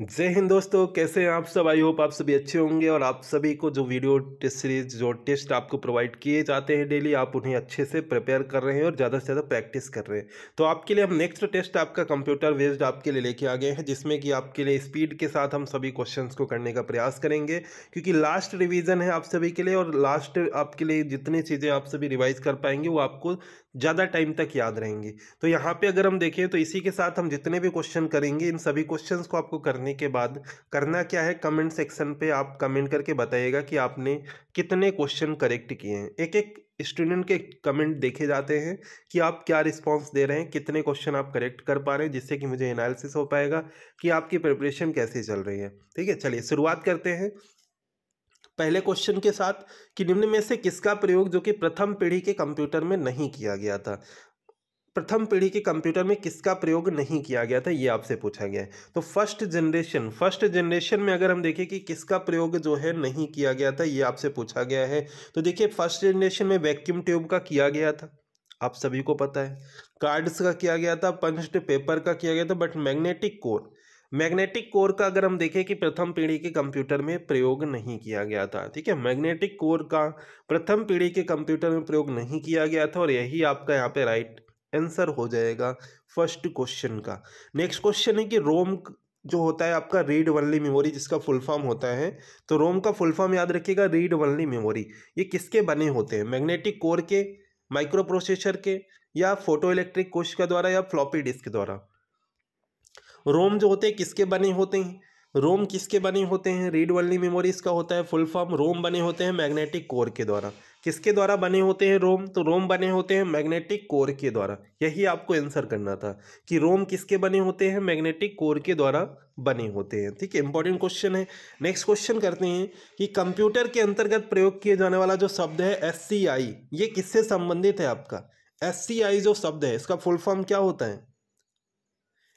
जय हिंद दोस्तों कैसे हैं आप सब आई होप आप सभी अच्छे होंगे और आप सभी को जो वीडियो टेस्ट सीरीज जो टेस्ट आपको प्रोवाइड किए जाते हैं डेली आप उन्हें अच्छे से प्रिपेयर कर रहे हैं और ज़्यादा से ज़्यादा प्रैक्टिस कर रहे हैं तो आपके लिए हम नेक्स्ट टेस्ट आपका कंप्यूटर बेस्ड आपके लिए लेके आ गए हैं जिसमें कि आपके लिए स्पीड के साथ हम सभी क्वेश्चन को करने का प्रयास करेंगे क्योंकि लास्ट रिविज़न है आप सभी के लिए और लास्ट आपके लिए जितनी चीज़ें आप सभी रिवाइज़ कर पाएंगे वो आपको ज़्यादा टाइम तक याद रहेंगी तो यहाँ पर अगर हम देखें तो इसी के साथ हम जितने भी क्वेश्चन करेंगे इन सभी क्वेश्चन को आपको करने करने के बाद करना क्या है कमेंट सेक्शन पे आप कमेंट करके बताइएगा कि आपने कितने क्वेश्चन करेक्ट किए हैं एक एक स्टूडेंट के कमेंट देखे जाते हैं कि आप क्या रिस्पांस दे रहे हैं कितने क्वेश्चन आप करेक्ट कर पा रहे हैं जिससे कि मुझे एनालिसिस हो पाएगा कि आपकी प्रिपरेशन कैसे चल रही है ठीक है चलिए शुरुआत करते हैं पहले क्वेश्चन के साथ कि निम्न में से किसका प्रयोग जो कि प्रथम पीढ़ी के कंप्यूटर में नहीं किया गया था प्रथम पीढ़ी के कंप्यूटर में किसका प्रयोग नहीं किया गया था ये आपसे पूछा गया है तो फर्स्ट जनरेशन फर्स्ट जनरेशन में अगर हम देखें कि किसका प्रयोग जो है नहीं किया गया था ये आपसे पूछा गया है तो देखिए फर्स्ट जनरेशन में वैक्यूम ट्यूब का किया गया था आप सभी को पता है कार्ड्स का किया गया था पंच्ड पेपर का किया गया था but magnetic core magnetic core का अगर हम देखें कि प्रथम पीढ़ी के कंप्यूटर में प्रयोग नहीं किया गया था ठीक है मैग्नेटिक कोर का प्रथम पीढ़ी के कंप्यूटर में प्रयोग नहीं किया गया था और यही आपका यहाँ पे राइट आंसर हो जाएगा फर्स्ट क्वेश्चन का नेक्स्ट क्वेश्चन है कि रोम जो होता है आपका रीड वनली मेमोरी जिसका फुल फॉर्म होता है तो रोम का फुल फॉर्म याद रखिएगा रीड वनली मेमोरी ये किसके बने होते हैं मैग्नेटिक कोर के माइक्रो प्रोसेसर के या फोटो इलेक्ट्रिक कोशिका द्वारा या फ्लॉपी डिस्क द्वारा रोम जो होते हैं किसके बने होते हैं रोम किसके बने होते हैं रीड वनली मेमोरी इसका होता है फुल फॉर्म रोम बने होते हैं मैग्नेटिक कोर के द्वारा किसके द्वारा बने होते हैं रोम तो रोम बने होते हैं मैग्नेटिक कोर के द्वारा यही आपको आंसर करना था कि रोम किसके बने होते हैं मैग्नेटिक कोर के द्वारा बने होते हैं ठीक है इंपॉर्टेंट क्वेश्चन है नेक्स्ट क्वेश्चन करते हैं कि कंप्यूटर के अंतर्गत प्रयोग किए जाने वाला जो शब्द है एस सी आई ये किससे संबंधित है आपका एस सी आई जो शब्द है इसका फुल फॉर्म क्या होता है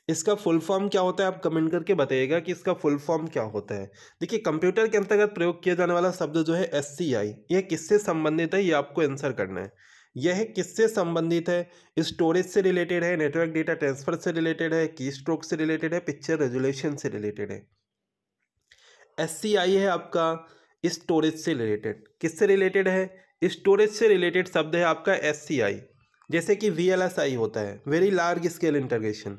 इसका फुल फॉर्म क्या होता है आप कमेंट करके बताइएगा कि इसका फुल फॉर्म क्या होता है देखिए कंप्यूटर के अंतर्गत प्रयोग किया जाने वाला शब्द जो है एस यह किससे संबंधित है ये आपको आंसर करना है यह किससे संबंधित है स्टोरेज से रिलेटेड है नेटवर्क डेटा ट्रांसफर से रिलेटेड है की स्ट्रोक से रिलेटेड है पिक्चर रेजुलेशन से रिलेटेड है एस है आपका स्टोरेज से रिलेटेड किससे रिलेटेड है स्टोरेज से रिलेटेड शब्द है आपका एस जैसे कि वी होता है very large scale integration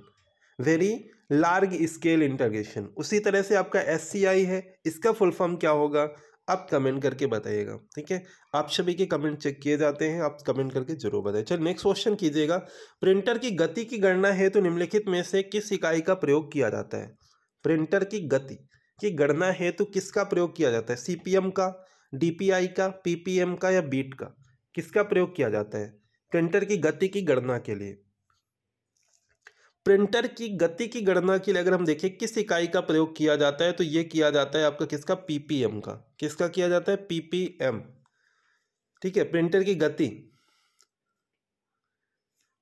very large scale integration उसी तरह से आपका एस है इसका फुल फॉर्म क्या होगा आप कमेंट करके बताइएगा ठीक है आप सभी के कमेंट चेक किए जाते हैं आप कमेंट करके जरूर बताए चल नेक्स्ट क्वेश्चन कीजिएगा प्रिंटर की गति की गणना है तो निम्नलिखित में से किस इकाई का प्रयोग किया जाता है प्रिंटर की गति की गणना है तो किसका प्रयोग किया जाता है सी का डी का पी का या बीट का किसका प्रयोग किया जाता है प्रिंटर की गति की गणना के लिए प्रिंटर की गति की गणना के लिए अगर हम देखें किस इकाई का प्रयोग किया जाता है तो ये किया जाता है आपका किसका पीपीएम का किसका किया जाता है पीपीएम ठीक है प्रिंटर की गति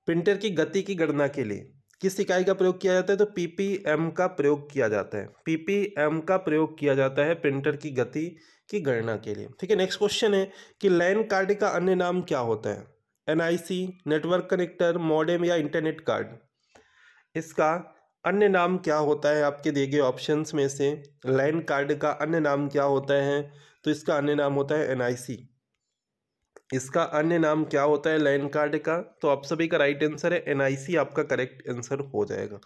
प्रिंटर की गति की गणना के लिए किस इकाई का प्रयोग किया जाता है तो पीपीएम का प्रयोग किया जाता है पीपीएम का प्रयोग किया जाता है प्रिंटर की गति की गणना के लिए ठीक है नेक्स्ट क्वेश्चन है कि लैन कार्ड का अन्य नाम क्या होता है एनआईसी नेटवर्क कनेक्टर मॉडेम या इंटरनेट कार्ड इसका अन्य नाम क्या होता है आपके दिए गए ऑप्शंस में से लाइन कार्ड का अन्य नाम क्या होता है तो इसका अन्य नाम होता है एनआईसी इसका अन्य नाम क्या होता है लाइन कार्ड का तो आप सभी का राइट आंसर है एनआईसी आपका करेक्ट आंसर हो जाएगा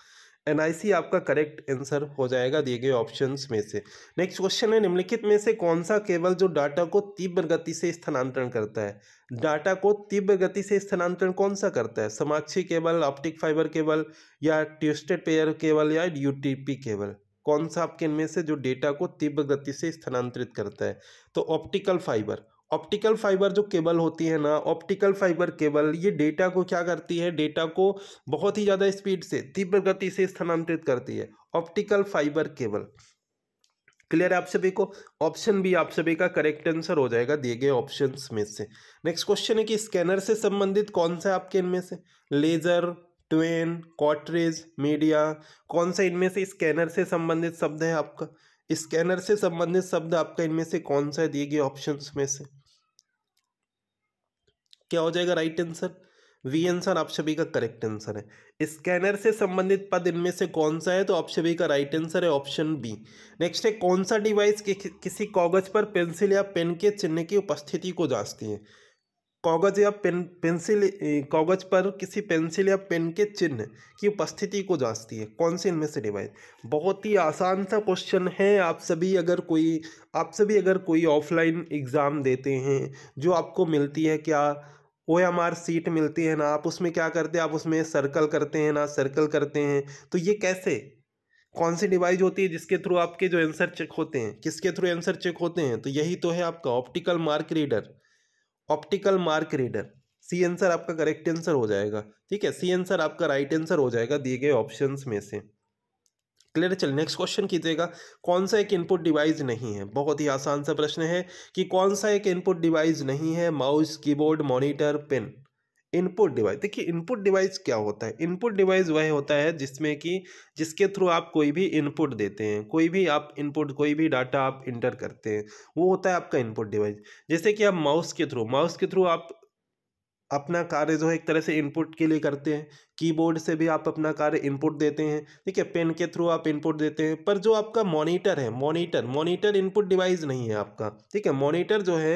एनआईसी आपका करेक्ट आंसर हो जाएगा दिए गए ऑप्शंस में से नेक्स्ट क्वेश्चन है निम्नलिखित में से कौन सा केबल जो डाटा को तीव्र गति से स्थानांतरण करता है डाटा को तीव्र गति से स्थानांतरण कौन सा करता है समाक्षी केबल ऑप्टिक फाइबर केबल या ट्यूस्टेड पेयर केबल या यूटीपी केबल कौन सा आपके इनमें से जो डेटा को तीव्र गति से स्थानांतरित करता है तो ऑप्टिकल फाइबर ऑप्टिकल फाइबर जो केबल होती है ना ऑप्टिकल फाइबर केबल ये डेटा को क्या करती है डेटा को बहुत ही ज़्यादा स्पीड से तीव्र गति से स्थानांतरित करती है ऑप्टिकल फाइबर केबल क्लियर है आप सभी को ऑप्शन भी आप सभी का करेक्ट आंसर हो जाएगा दिए गए ऑप्शन में से नेक्स्ट क्वेश्चन है कि स्कैनर से संबंधित कौन सा आपके इनमें से लेजर ट्वेन कॉटरेज मीडिया कौन सा इनमें से स्कैनर से संबंधित शब्द है आपका स्कैनर से संबंधित शब्द आपका इनमें से कौन सा है दिए गए ऑप्शंस में से क्या हो जाएगा राइट आंसर वी आंसर आप सभी का करेक्ट आंसर है स्कैनर से संबंधित पद इनमें से कौन सा है तो आप सभी का राइट आंसर है ऑप्शन बी नेक्स्ट है कौन सा डिवाइस कि, कि, किसी कागज पर पेंसिल या पेन के चिन्ह की उपस्थिति को जांचती है कागज या पेन पेंसिल कागज पर किसी पेंसिल या पेन के चिन्ह की उपस्थिति को जांचती है कौन से इनमें से डिवाइस बहुत ही आसान सा क्वेश्चन है आप सभी अगर कोई आप सभी अगर कोई ऑफलाइन एग्ज़ाम देते हैं जो आपको मिलती है क्या ओ एम आर सीट मिलती है ना आप उसमें क्या करते हैं आप उसमें सर्कल करते हैं ना सर्कल करते हैं तो ये कैसे कौन सी डिवाइस होती है जिसके थ्रू आपके जो आंसर चेक होते हैं किसके थ्रू आंसर चेक होते हैं तो यही तो है आपका optical mark reader optical mark reader C answer आपका करेक्ट आंसर हो जाएगा ठीक है सी आंसर आपका राइट आंसर हो जाएगा दिए गए ऑप्शंस में से क्लियर चल नेक्स्ट क्वेश्चन कीजिएगा कौन सा एक इनपुट डिवाइस नहीं है बहुत ही आसान सा प्रश्न है कि कौन सा एक इनपुट डिवाइस नहीं है mouse keyboard monitor pin input device देखिए इनपुट डिवाइस क्या होता है इनपुट डिवाइस वह होता है जिसमें कि जिसके थ्रू आप कोई भी इनपुट देते हैं कोई भी आप इनपुट कोई भी डाटा आप इंटर करते हैं वो होता है आपका इनपुट डिवाइस जैसे कि आप माउस के थ्रू माउस के थ्रू आप अपना कार्य जो है एक तरह से इनपुट के लिए करते हैं कीबोर्ड से भी आप अपना कार्य इनपुट देते हैं ठीक है पेन के थ्रू आप इनपुट देते हैं पर जो आपका मॉनिटर है मॉनिटर मॉनिटर इनपुट डिवाइस नहीं है आपका ठीक है मॉनिटर जो है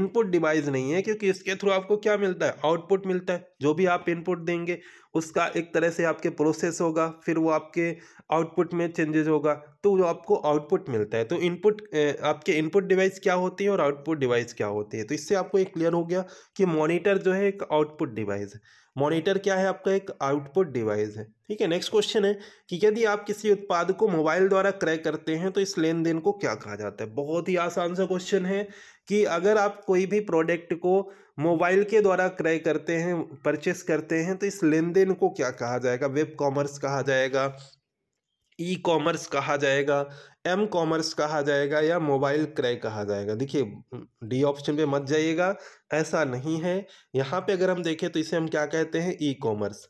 इनपुट डिवाइस नहीं है क्योंकि इसके थ्रू आपको क्या मिलता है आउटपुट मिलता है जो भी आप इनपुट देंगे उसका एक तरह से आपके प्रोसेस होगा फिर वो आपके आउटपुट में चेंजेस होगा तो जो आपको आउटपुट मिलता है तो इनपुट आपके इनपुट डिवाइस क्या होती है और आउटपुट डिवाइस क्या होती है तो इससे आपको एक क्लियर हो गया कि मॉनिटर जो है एक आउटपुट डिवाइस है मॉनिटर क्या है आपका एक आउटपुट डिवाइस है ठीक है नेक्स्ट क्वेश्चन है कि यदि आप किसी उत्पाद को मोबाइल द्वारा क्रय करते हैं तो इस लेन देन को क्या कहा जाता है बहुत ही आसान सा क्वेश्चन है कि अगर आप कोई भी प्रोडक्ट को मोबाइल के द्वारा क्रय करते हैं परचेस करते हैं तो इस लेन देन को क्या कहा जाएगा वेब कॉमर्स कहा जाएगा ई कॉमर्स कहा जाएगा एम कॉमर्स कहा जाएगा या मोबाइल क्रय कहा जाएगा देखिए डी ऑप्शन पे मत जाइएगा ऐसा नहीं है यहाँ पे अगर हम देखें तो इसे हम क्या कहते हैं ई कॉमर्स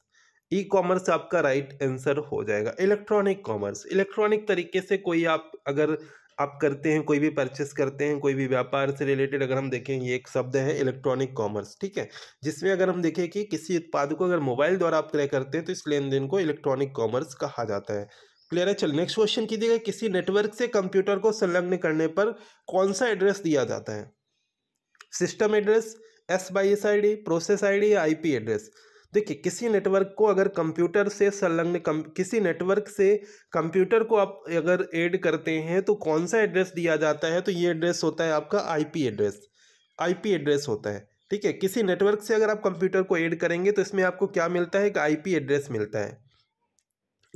ई कॉमर्स आपका राइट आंसर हो जाएगा इलेक्ट्रॉनिक कॉमर्स इलेक्ट्रॉनिक तरीके से कोई आप अगर आप करते हैं कोई भी परचेस करते हैं कोई भी व्यापार से रिलेटेड अगर हम देखें ये एक शब्द है इलेक्ट्रॉनिक कॉमर्स ठीक है जिसमें अगर हम देखें कि किसी उत्पाद को अगर मोबाइल द्वारा आप क्रय करते हैं तो इस लेन देन को इलेक्ट्रॉनिक कॉमर्स कहा जाता है क्लियर है चल नेक्स्ट क्वेश्चन कीजिएगा किसी नेटवर्क से कंप्यूटर को संलग्न करने पर कौन सा एड्रेस दिया जाता है system address S by S I D process I D या आई पी एड्रेस देखिए किसी नेटवर्क को अगर कंप्यूटर से संलग्न कम किसी नेटवर्क से कंप्यूटर को आप अगर ऐड करते हैं तो कौन सा एड्रेस दिया जाता है तो ये एड्रेस होता है आपका आईपी एड्रेस आईपी एड्रेस होता है ठीक है किसी नेटवर्क से अगर आप कंप्यूटर को ऐड करेंगे तो इसमें आपको क्या मिलता है एक आईपी एड्रेस मिलता है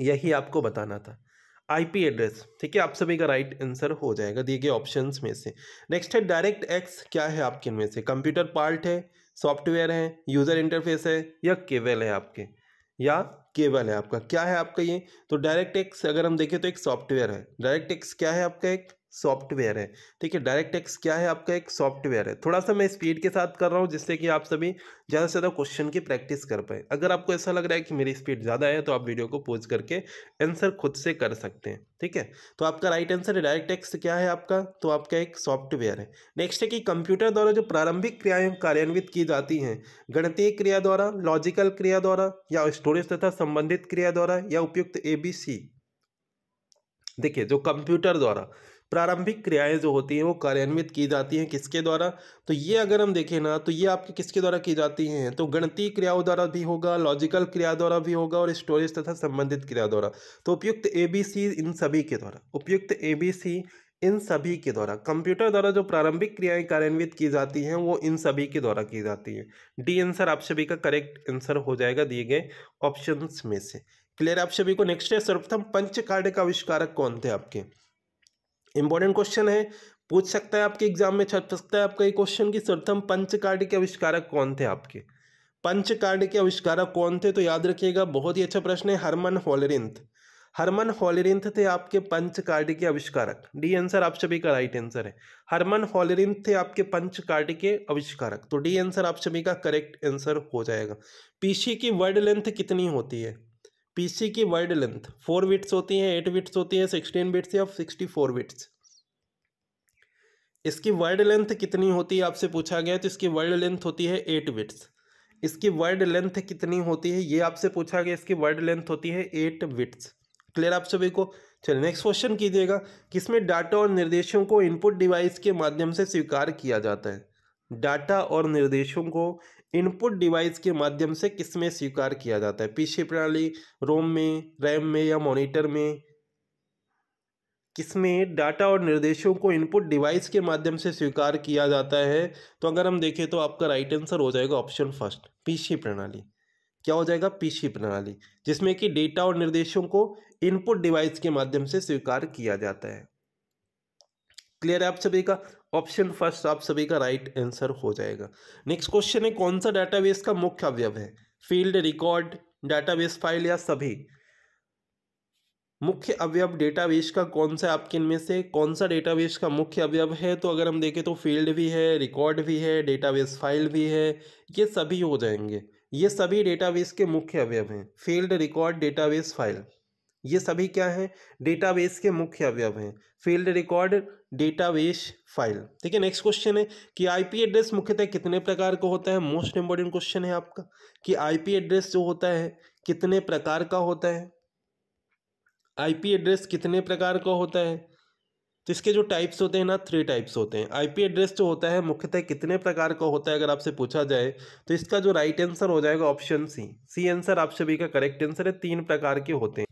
यही आपको बताना था आईपी एड्रेस ठीक है आप सभी का राइट आंसर हो जाएगा दिए गए ऑप्शंस में से नेक्स्ट है डायरेक्ट एक्स क्या है आपके इनमें से कंप्यूटर पार्ट है सॉफ्टवेयर है यूज़र इंटरफेस है या केबल है आपके या केबल है आपका क्या है आपका ये तो डायरेक्ट एक्स अगर हम देखें तो एक सॉफ्टवेयर है डायरेक्ट एक्स क्या है आपका एक सॉफ्टवेयर है ठीक है डायरेक्ट टैक्स क्या है आपका एक सॉफ्टवेयर है थोड़ा सा मैं स्पीड के साथ कर रहा हूँ जिससे कि आप सभी ज़्यादा से ज़्यादा क्वेश्चन की प्रैक्टिस कर पाए अगर आपको ऐसा लग रहा है कि मेरी स्पीड ज़्यादा है तो आप वीडियो को पोज करके आंसर खुद से कर सकते हैं ठीक है तो आपका राइट आंसर है डायरेक्ट टैक्स क्या है आपका तो आपका एक सॉफ्टवेयर है नेक्स्ट है कि कंप्यूटर द्वारा जो प्रारंभिक क्रियाएँ कार्यान्वित की जाती हैं गणतीय क्रिया द्वारा लॉजिकल क्रिया द्वारा या स्टोरेज तथा संबंधित क्रिया द्वारा या उपयुक्त ए बी सी देखिए जो कंप्यूटर द्वारा प्रारंभिक क्रियाएं जो होती हैं वो कार्यान्वित की जाती हैं किसके द्वारा तो ये अगर हम देखें ना तो ये आपके किसके द्वारा की जाती हैं तो गणतीय क्रियाओं द्वारा भी होगा लॉजिकल क्रिया द्वारा भी होगा और स्टोरेज तथा संबंधित क्रिया द्वारा तो उपयुक्त ए बी सी इन सभी के द्वारा उपयुक्त ए बी सी इन सभी के द्वारा कंप्यूटर द्वारा जो प्रारंभिक क्रियाएं कार्यान्वित की जाती हैं वो इन सभी के द्वारा की जाती हैं डी आंसर आप सभी का करेक्ट आंसर हो जाएगा दिए गए ऑप्शंस में से क्लियर आप सभी को नेक्स्ट है सर्वप्रथम पंच कार्ड का आविष्कारक कौन थे आपके इंपॉर्टेंट क्वेश्चन है पूछ सकता है आपके एग्जाम में छप सकता है आपका ये क्वेश्चन कि सर्वप्रथम पंचकार्ड के आविष्कारक कौन थे आपके पंचकार्ड के आविष्कारक कौन थे तो याद रखिएगा बहुत ही अच्छा प्रश्न है हरमन हॉलरिंथ हरमन हॉलरिंथ थे आपके पंचकार्ड के आविष्कारक डी आंसर आप सभी का राइट आंसर है हरमन हॉलरिंथ थे आपके पंचकार्ड के आविष्कारक तो डी आंसर आप सभी का करेक्ट आंसर हो जाएगा पीछे की वर्ड लेंथ कितनी होती है पीसी की वाइड लेंथ फोर विट्स होती हैं एट विट्स होती हैं सिक्सटीन विट्स या सिक्सटी फोर विट्स इसकी वाइड लेंथ कितनी होती है आपसे पूछा गया तो इसकी वाइड लेंथ होती है एट विट्स इसकी वाइड लेंथ कितनी होती है ये आपसे पूछा गया इसकी वाइड लेंथ होती है एट विट्स क्लियर आप सभी को चलिए नेक्स्ट क्वेश्चन कीजिएगा किसमें डाटा और निर्देशों को इनपुट डिवाइस के माध्यम से स्वीकार किया जाता है डाटा और निर्देशों को इनपुट डिवाइस के माध्यम से किसमें स्वीकार किया जाता है पीछे प्रणाली रोम में रैम में या मॉनिटर में किसमें डाटा और निर्देशों को इनपुट डिवाइस के माध्यम से स्वीकार किया जाता है तो अगर हम देखें तो आपका राइट आंसर हो जाएगा ऑप्शन फर्स्ट पीछे प्रणाली क्या हो जाएगा पीछे प्रणाली जिसमें कि डेटा और निर्देशों को इनपुट डिवाइस के माध्यम से स्वीकार किया जाता है क्लियर है आप सभी का ऑप्शन फर्स्ट आप सभी का राइट right आंसर हो जाएगा नेक्स्ट क्वेश्चन है कौन सा डेटाबेस का मुख्य अवयव है फील्ड रिकॉर्ड डाटाबेस फाइल या सभी मुख्य अवयव डेटाबेस का कौन सा आपके इनमें से कौन सा डेटाबेस का मुख्य अवयव है तो अगर हम देखें तो फील्ड भी है रिकॉर्ड भी है डेटाबेस फाइल भी है ये सभी हो जाएंगे ये सभी डेटाबेस के मुख्य अवयव हैं फील्ड रिकॉर्ड डेटाबेस फाइल ये सभी क्या हैं डेटाबेस के मुख्य अवयव हैं फील्ड रिकॉर्ड डेटाबेस फाइल ठीक है नेक्स्ट क्वेश्चन है कि आईपी एड्रेस मुख्यतः कितने प्रकार का होता है मोस्ट इंपॉर्टेंट क्वेश्चन है आपका कि आईपी एड्रेस जो होता है कितने प्रकार का होता है आईपी एड्रेस कितने प्रकार का होता है तो इसके जो टाइप्स होते हैं ना थ्री टाइप्स होते हैं आईपी एड्रेस जो होता है मुख्यतः कितने प्रकार का होता है अगर आपसे पूछा जाए तो इसका जो राइट आंसर हो जाएगा ऑप्शन सी सी आंसर आप सभी का करेक्ट आंसर है तीन प्रकार के होते हैं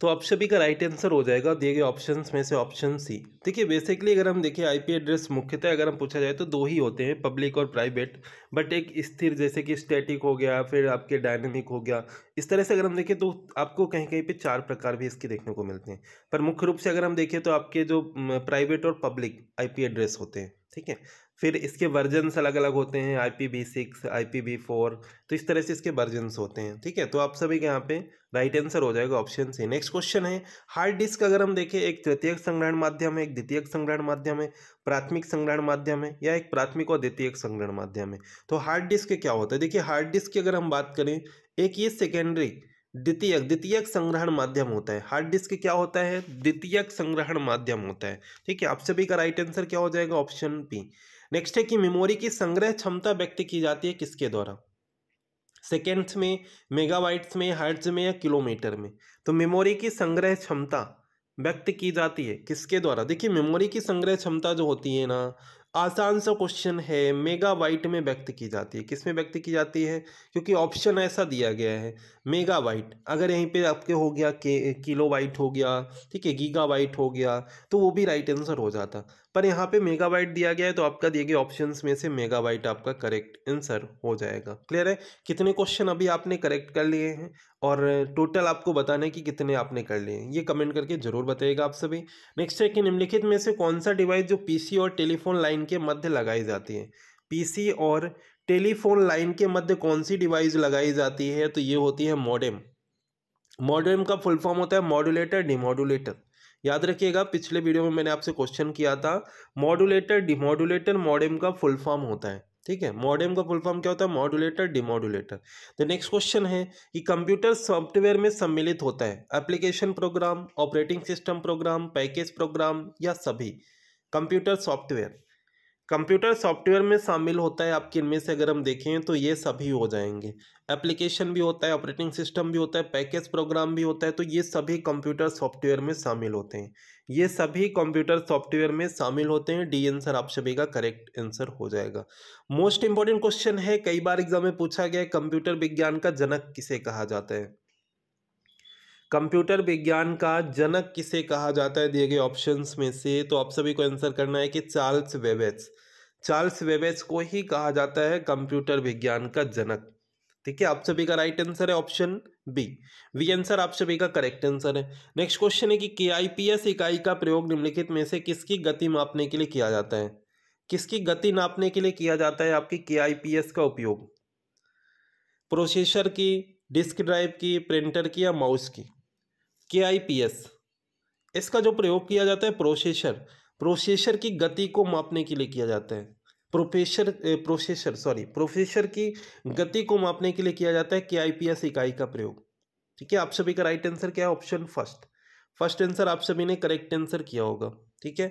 तो आप सभी का राइट आंसर हो जाएगा दिए गए ऑप्शंस में से ऑप्शन सी देखिए बेसिकली अगर हम देखें आईपी एड्रेस मुख्यतः अगर हम पूछा जाए तो दो ही होते हैं पब्लिक और प्राइवेट बट एक स्थिर जैसे कि स्टैटिक हो गया फिर आपके डायनेमिक हो गया इस तरह से अगर हम देखें तो आपको कहीं कहीं पे चार प्रकार भी इसके देखने को मिलते हैं पर मुख्य रूप से अगर हम देखें तो आपके जो प्राइवेट और पब्लिक आई एड्रेस होते हैं ठीक है फिर इसके वर्जन्स अलग अलग होते हैं I P v six I P v four तो इस तरह से इसके वर्जन्स होते हैं ठीक है तो आप सभी के यहाँ पे राइट आंसर हो जाएगा ऑप्शन सी नेक्स्ट क्वेश्चन है हार्ड डिस्क अगर हम देखें एक तृतीयक संग्रहण माध्यम है एक द्वितीयक संग्रहण माध्यम है प्राथमिक संग्रहण माध्यम है या एक प्राथमिक और द्वितीयक संग्रहण माध्यम है तो हार्ड डिस्क क्या होता है देखिए हार्ड डिस्क की अगर हम बात करें एक ये सेकेंडरी द्वितीयक द्वितीयक संग्रहण माध्यम होता है हार्ड डिस्क क्या होता है द्वितीयक संग्रहण माध्यम होता है ठीक है आप सभी का राइट आंसर क्या हो जाएगा ऑप्शन पी नेक्स्ट है कि मेमोरी की संग्रह क्षमता व्यक्त की जाती है किसके द्वारा सेकेंड्स में मेगावाइट्स में हर्ट्ज में या किलोमीटर में तो मेमोरी की संग्रह क्षमता व्यक्त की जाती है किसके द्वारा देखिए मेमोरी की संग्रह क्षमता जो होती है ना आसान सा क्वेश्चन है मेगावाइट में व्यक्त की जाती है किस में व्यक्त की जाती है क्योंकि ऑप्शन ऐसा दिया गया है मेगावाइट अगर यहीं पे आपके हो गया के किलो वाइट हो गया ठीक है गीगा वाइट हो गया तो वो भी राइट आंसर हो जाता पर यहाँ पे मेगावाइट दिया गया है तो आपका दिए गए ऑप्शन में से मेगावाइट आपका करेक्ट आंसर हो जाएगा क्लियर है कितने क्वेश्चन अभी आपने करेक्ट कर लिए हैं और टोटल आपको बताना है कि कितने आपने कर लिए ये कमेंट करके ज़रूर बताइएगा आप सभी नेक्स्ट है कि निम्नलिखित में से कौन सा डिवाइस जो पीसी और टेलीफोन लाइन के मध्य लगाई जाती है पीसी और टेलीफोन लाइन के मध्य कौन सी डिवाइस लगाई जाती है तो ये होती है मॉडेम मॉडेम का फुल फॉर्म होता है मॉड्यूलेटर डिमोडुलेटर याद रखिएगा पिछले वीडियो में मैंने आपसे क्वेश्चन किया था मॉड्यूलेटर डिमोडुलेटर मॉडेम का फुल फॉर्म होता है ठीक है मॉडेम का फुल फॉर्म क्या होता है मॉड्यूलेटर डिमोडुलेटर तो नेक्स्ट क्वेश्चन है कि कंप्यूटर सॉफ्टवेयर में सम्मिलित होता है application program operating system program package program या सभी कंप्यूटर सॉफ्टवेयर कंप्यूटर सॉफ्टवेयर में शामिल होता है आपके इनमें से अगर हम देखें तो ये सभी हो जाएंगे एप्लीकेशन भी होता है ऑपरेटिंग सिस्टम भी होता है पैकेज प्रोग्राम भी होता है तो ये सभी कंप्यूटर सॉफ्टवेयर में शामिल होते हैं ये सभी कंप्यूटर सॉफ्टवेयर में शामिल होते हैं डी आंसर आप सभी का करेक्ट आंसर हो जाएगा मोस्ट इंपॉर्टेंट क्वेश्चन है कई बार एग्जाम में पूछा गया है कंप्यूटर विज्ञान का जनक किसे कहा जाता है कंप्यूटर विज्ञान का जनक किसे कहा जाता है दिए गए ऑप्शंस में से तो आप सभी को आंसर करना है कि चार्ल्स वेवेज चार्ल्स वेवेज को ही कहा जाता है कंप्यूटर विज्ञान का जनक ठीक है आप सभी का राइट आंसर है ऑप्शन बी वी आंसर आप सभी का करेक्ट आंसर है नेक्स्ट क्वेश्चन है कि के इकाई का प्रयोग निम्नलिखित में से किसकी गति मापने के लिए किया जाता है किसकी गति नापने के लिए किया जाता है आपकी के का उपयोग प्रोसेसर की डिस्क ड्राइव की प्रिंटर की या माउस की के आई पी एस इसका जो प्रयोग किया जाता है प्रोसेसर प्रोसेसर की गति को मापने के लिए किया जाता है प्रोफेसर प्रोसेसर सॉरी प्रोफेसर की गति को मापने के लिए किया जाता है के आई पी एस इकाई का प्रयोग ठीक है आप सभी का राइट आंसर क्या है ऑप्शन फर्स्ट फर्स्ट आंसर आप सभी ने करेक्ट आंसर किया होगा ठीक है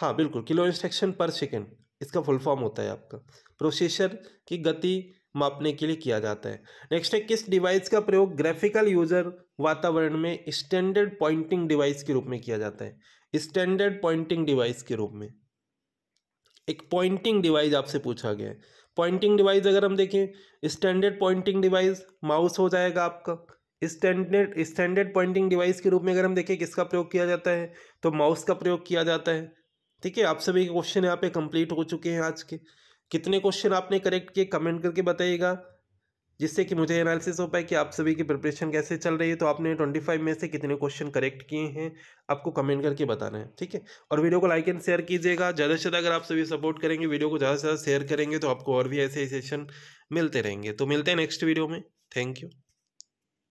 हाँ बिल्कुल किलो इंस्ट्रक्शन पर सेकेंड इसका फुल फॉर्म होता है आपका प्रोसेसर की गति मापने के लिए किया जाता है नेक्स्ट है किस डिवाइस का प्रयोग ग्राफिकल यूजर वातावरण में स्टैंडर्ड पॉइंटिंग डिवाइस के रूप में किया जाता है स्टैंडर्ड पॉइंटिंग डिवाइस के रूप में एक पॉइंटिंग डिवाइस आपसे पूछा गया है पॉइंटिंग डिवाइस अगर हम देखें स्टैंडर्ड पॉइंटिंग डिवाइस माउस हो जाएगा आपका स्टैंडर्ड स्टैंडर्ड पॉइंटिंग डिवाइस के रूप में अगर हम देखें किसका प्रयोग किया जाता है तो माउस का प्रयोग किया जाता है ठीक है आप सभी के क्वेश्चन यहाँ पे कंप्लीट हो चुके हैं आज के कितने क्वेश्चन आपने करेक्ट किए कमेंट करके बताइएगा जिससे कि मुझे एनालिसिस हो पाए कि आप सभी की प्रिपरेशन कैसे चल रही है तो आपने ट्वेंटी फाइव में से कितने क्वेश्चन करेक्ट किए हैं आपको कमेंट करके बताना है ठीक है और वीडियो को लाइक एंड शेयर कीजिएगा ज़्यादा से ज़्यादा अगर आप सभी सपोर्ट करेंगे वीडियो को ज़्यादा से ज़्यादा शेयर करेंगे तो आपको और भी ऐसे सेशन मिलते रहेंगे तो मिलते हैं नेक्स्ट वीडियो में थैंक यू